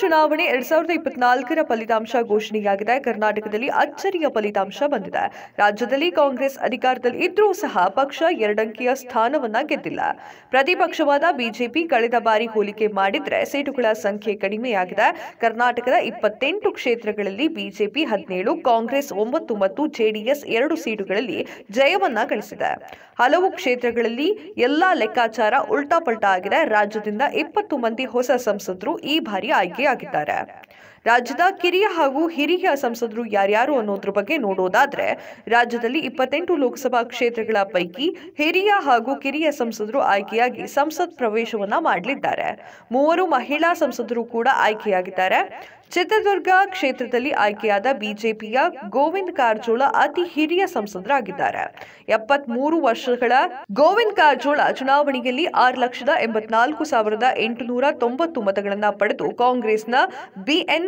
ಚುನಾವಣೆ ಎರಡ್ ಸಾವಿರದ ಇಪ್ಪತ್ನಾಲ್ಕರ ಫಲಿತಾಂಶ ಘೋಷಣೆಯಾಗಿದೆ ಕರ್ನಾಟಕದಲ್ಲಿ ಅಚ್ಚರಿಯ ಫಲಿತಾಂಶ ಬಂದಿದೆ ರಾಜ್ಯದಲ್ಲಿ ಕಾಂಗ್ರೆಸ್ ಅಧಿಕಾರದಲ್ಲಿ ಇದ್ರೂ ಸಹ ಪಕ್ಷ ಎರಡಂಕಿಯ ಸ್ಥಾನವನ್ನ ಗೆದ್ದಿಲ್ಲ ಪ್ರತಿಪಕ್ಷವಾದ ಬಿಜೆಪಿ ಕಳೆದ ಬಾರಿ ಹೋಲಿಕೆ ಮಾಡಿದ್ರೆ ಸೀಟುಗಳ ಸಂಖ್ಯೆ ಕಡಿಮೆಯಾಗಿದೆ ಕರ್ನಾಟಕದ ಇಪ್ಪತ್ತೆಂಟು ಕ್ಷೇತ್ರಗಳಲ್ಲಿ ಬಿಜೆಪಿ ಹದಿನೇಳು ಕಾಂಗ್ರೆಸ್ ಒಂಬತ್ತು ಮತ್ತು ಜೆಡಿಎಸ್ ಎರಡು ಸೀಟುಗಳಲ್ಲಿ ಜಯವನ್ನ ಗಳಿಸಿದೆ ಹಲವು ಕ್ಷೇತ್ರಗಳಲ್ಲಿ ಎಲ್ಲಾ ಲೆಕ್ಕಾಚಾರ ಉಲ್ಟಾಪಲ್ಟಾ ಆಗಿದೆ ರಾಜ್ಯದಿಂದ ಇಪ್ಪತ್ತು ಮಂದಿ ಹೊಸ ಸಂಸದರು ಈ ಬಾರಿ ಆಯ್ಕೆ आगे आगे रहा है ರಾಜ್ಯದ ಕಿರಿಯ ಹಾಗೂ ಹಿರಿಯ ಸಂಸದರು ಯಾರ್ಯಾರು ಅನ್ನೋದ್ರ ಬಗ್ಗೆ ನೋಡೋದಾದ್ರೆ ರಾಜ್ಯದಲ್ಲಿ ಇಪ್ಪತ್ತೆಂಟು ಲೋಕಸಭಾ ಕ್ಷೇತ್ರಗಳ ಪೈಕಿ ಹಿರಿಯ ಹಾಗೂ ಕಿರಿಯ ಸಂಸದರು ಆಯ್ಕೆಯಾಗಿ ಸಂಸತ್ ಪ್ರವೇಶವನ್ನ ಮಾಡಲಿದ್ದಾರೆ ಮೂವರು ಮಹಿಳಾ ಸಂಸದರು ಕೂಡ ಆಯ್ಕೆಯಾಗಿದ್ದಾರೆ ಚಿತ್ರದುರ್ಗ ಕ್ಷೇತ್ರದಲ್ಲಿ ಆಯ್ಕೆಯಾದ ಬಿಜೆಪಿಯ ಗೋವಿಂದ್ ಕಾರಜೋಳ ಅತಿ ಹಿರಿಯ ಸಂಸದರಾಗಿದ್ದಾರೆ ಎಪ್ಪತ್ಮೂರು ವರ್ಷಗಳ ಗೋವಿಂದ್ ಕಾರಜೋಳ ಚುನಾವಣೆಯಲ್ಲಿ ಆರು ಲಕ್ಷದ ಎಂಬತ್ನಾಲ್ಕು ಸಾವಿರದ ಎಂಟುನೂರ ತೊಂಬತ್ತು ಮತಗಳನ್ನು ಪಡೆದು ಕಾಂಗ್ರೆಸ್ನ ಬಿಎನ್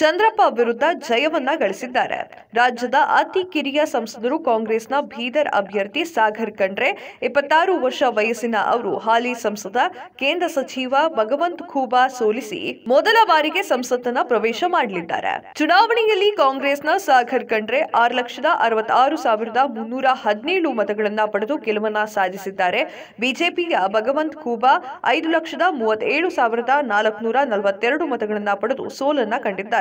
ಚಂದ್ರಪ್ಪ ವಿರುದ್ಧ ಜಯವನ್ನ ಗಳಿಸಿದ್ದಾರೆ ರಾಜ್ಯದ ಅತಿ ಕಿರಿಯ ಸಂಸದರು ಕಾಂಗ್ರೆಸ್ನ ಬೀದರ್ ಅಭ್ಯರ್ಥಿ ಸಾಗರ್ ಖಂಡ್ರೆ ಇಪ್ಪತ್ತಾರು ವರ್ಷ ವಯಸ್ಸಿನ ಅವರು ಹಾಲಿ ಸಂಸದ ಕೇಂದ್ರ ಸಚಿವ ಭಗವಂತ್ ಖೂಬಾ ಸೋಲಿಸಿ ಮೊದಲ ಬಾರಿಗೆ ಸಂಸತ್ತನ್ನ ಪ್ರವೇಶ ಮಾಡಲಿದ್ದಾರೆ ಚುನಾವಣೆಯಲ್ಲಿ ಕಾಂಗ್ರೆಸ್ನ ಸಾಗರ್ ಖಂಡ್ರೆ ಆರು ಲಕ್ಷದ ಅರವತ್ತಾರು ಸಾವಿರದ ಮುನ್ನೂರ ಹದಿನೇಳು ಮತಗಳನ್ನ ಪಡೆದು ಗೆಲುವನ್ನ ಸಾಧಿಸಿದ್ದಾರೆ ಬಿಜೆಪಿಯ ಭಗವಂತ್ ಖೂಬಾ ಐದು ಲಕ್ಷದ ಮೂವತ್ತೇಳು ಸಾವಿರದ ನಾಲ್ಕುನೂರ ನಲವತ್ತೆರಡು ಮತಗಳನ್ನ ಪಡೆದು ಸೋಲನ್ನ ಕಂಡಿದ್ದಾರೆ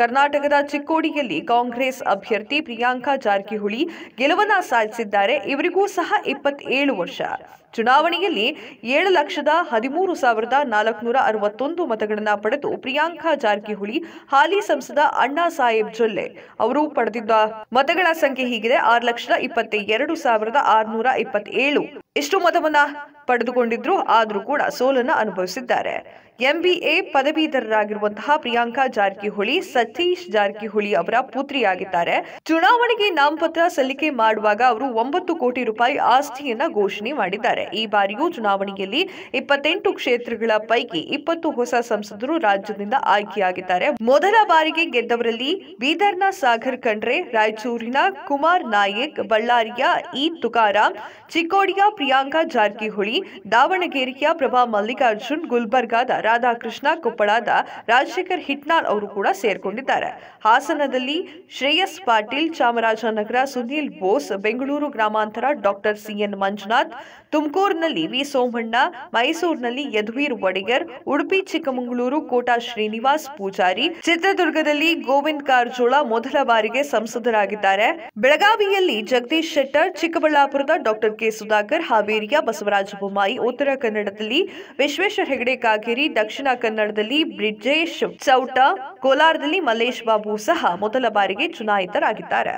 ಕರ್ನಾಟಕದ ಚಿಕ್ಕೋಡಿಯಲ್ಲಿ ಕಾಂಗ್ರೆಸ್ ಅಭ್ಯರ್ಥಿ ಪ್ರಿಯಾಂಕಾ ಜಾರಕಿಹೊಳಿ ಗೆಲುವನ್ನ ಸಾಧಿಸಿದ್ದಾರೆ ಇವರಿಗೂ ಸಹ ಇಪ್ಪತ್ತೇಳು ವರ್ಷ ಚುನಾವಣೆಯಲ್ಲಿ ಏಳು ಲಕ್ಷದ ಹದಿಮೂರು ಸಾವಿರದ ನಾಲ್ಕುನೂರ ಅರವತ್ತೊಂದು ಮತಗಳನ್ನು ಪಡೆದು ಪ್ರಿಯಾಂಕಾ ಜಾರಕಿಹೊಳಿ ಹಾಲಿ ಸಂಸದ ಅಣ್ಣಾ ಸಾಹೇಬ್ ಜೊಲ್ಲೆ ಅವರು ಪಡೆದಿದ್ದ ಮತಗಳ ಸಂಖ್ಯೆ ಹೀಗಿದೆ ಆರು ಲಕ್ಷದ ಇಪ್ಪತ್ತ ಎರಡು ಸಾವಿರದ ಆರುನೂರ ಇಪ್ಪತ್ತೇಳು ಇಷ್ಟು ಮತವನ್ನ ಪಡೆದುಕೊಂಡಿದ್ರು ಆದರೂ ಕೂಡ ಸೋಲನ್ನು ಅನುಭವಿಸಿದ್ದಾರೆ ಎಂಬಿಎ ಪದವೀಧರರಾಗಿರುವಂತಹ ಪ್ರಿಯಾಂಕಾ ಜಾರಕಿಹೊಳಿ ಸತೀಶ್ ಜಾರಕಿಹೊಳಿ ಅವರ ಪುತ್ರಿಯಾಗಿದ್ದಾರೆ ಚುನಾವಣೆಗೆ ನಾಮಪತ್ರ ಸಲ್ಲಿಕೆ ಮಾಡುವಾಗ ಅವರು ಒಂಬತ್ತು ಕೋಟಿ ರೂಪಾಯಿ ಆಸ್ತಿಯನ್ನ ಘೋಷಣೆ ಮಾಡಿದ್ದಾರೆ ಈ ಬಾರಿಯೂ ಚುನಾವಣೆಯಲ್ಲಿ ಇಪ್ಪತ್ತೆಂಟು ಕ್ಷೇತ್ರಗಳ ಪೈಕಿ ಇಪ್ಪತ್ತು ಹೊಸ ಸಂಸದರು ರಾಜ್ಯದಿಂದ ಆಯ್ಕೆಯಾಗಿದ್ದಾರೆ ಮೊದಲ ಬಾರಿಗೆ ಗೆದ್ದವರಲ್ಲಿ ಬೀದರ್ನ ಸಾಗರ್ ಖಂಡ್ರೆ ರಾಯಚೂರಿನ ಕುಮಾರ್ ನಾಯಕ್ ಬಳ್ಳಾರಿಯ ಈ ತುಕಾರಾಮ್ ಚಿಕ್ಕೋಡಿಯ ಪ್ರಿಯಾಂಕಾ ಜಾರಕಿಹೊಳಿ ದಾವಣಗೆರೆಯ ಪ್ರಭಾ ಮಲ್ಲಿಕಾರ್ಜುನ್ ಗುಲ್ಬರ್ಗಾದ ರಾಧಾಕೃಷ್ಣ ಕೊಪ್ಪಳದ ರಾಜಶೇಖರ್ ಹಿಟ್ನಾಳ್ ಅವರು ಕೂಡ ಸೇರ್ಕೊಂಡಿದ್ದಾರೆ ಹಾಸನದಲ್ಲಿ ಶ್ರೇಯಸ್ ಪಾಟೀಲ್ ಚಾಮರಾಜನಗರ ಸುನೀಲ್ ಬೋಸ್ ಬೆಂಗಳೂರು ಗ್ರಾಮಾಂತರ ಡಾಕ್ಟರ್ ಸಿಎನ್ ಮಂಜುನಾಥ್ ತುಮಕೂರಿನಲ್ಲಿ ವಿ ಸೋಮಣ್ಣ ಮೈಸೂರಿನಲ್ಲಿ ಯದುವೀರ್ ಒಡೆಯರ್ ಉಡುಪಿ ಚಿಕ್ಕಮಗಳೂರು ಕೋಟಾ ಶ್ರೀನಿವಾಸ್ ಪೂಜಾರಿ ಚಿತ್ರದುರ್ಗದಲ್ಲಿ ಗೋವಿಂದ್ ಕಾರಜೋಳ ಮೊದಲ ಬಾರಿಗೆ ಸಂಸದರಾಗಿದ್ದಾರೆ ಬೆಳಗಾವಿಯಲ್ಲಿ ಜಗದೀಶ್ ಶೆಟ್ಟರ್ ಚಿಕ್ಕಬಳ್ಳಾಪುರದ ಡಾಕ್ಟರ್ ಕೆ ಸುಧಾಕರ್ ಹಾವೇರಿಯ ಬಸವರಾಜ ಬೊಮ್ಮಾಯಿ ಉತ್ತರ ಕನ್ನಡದಲ್ಲಿ ವಿಶ್ವೇಶ್ವರ ಹೆಗಡೆ ಕಾಗೇರಿ ದಕ್ಷಿಣ ಕನ್ನಡದಲ್ಲಿ ಬ್ರಿಜೇಶ್ ಚೌಟ ಕೋಲಾರದಲ್ಲಿ ಮಲ್ಲೇಶ್ ಬಾಬು ಸಹ ಮೊದಲ ಬಾರಿಗೆ ಚುನಾಯಿತರಾಗಿದ್ದಾರೆ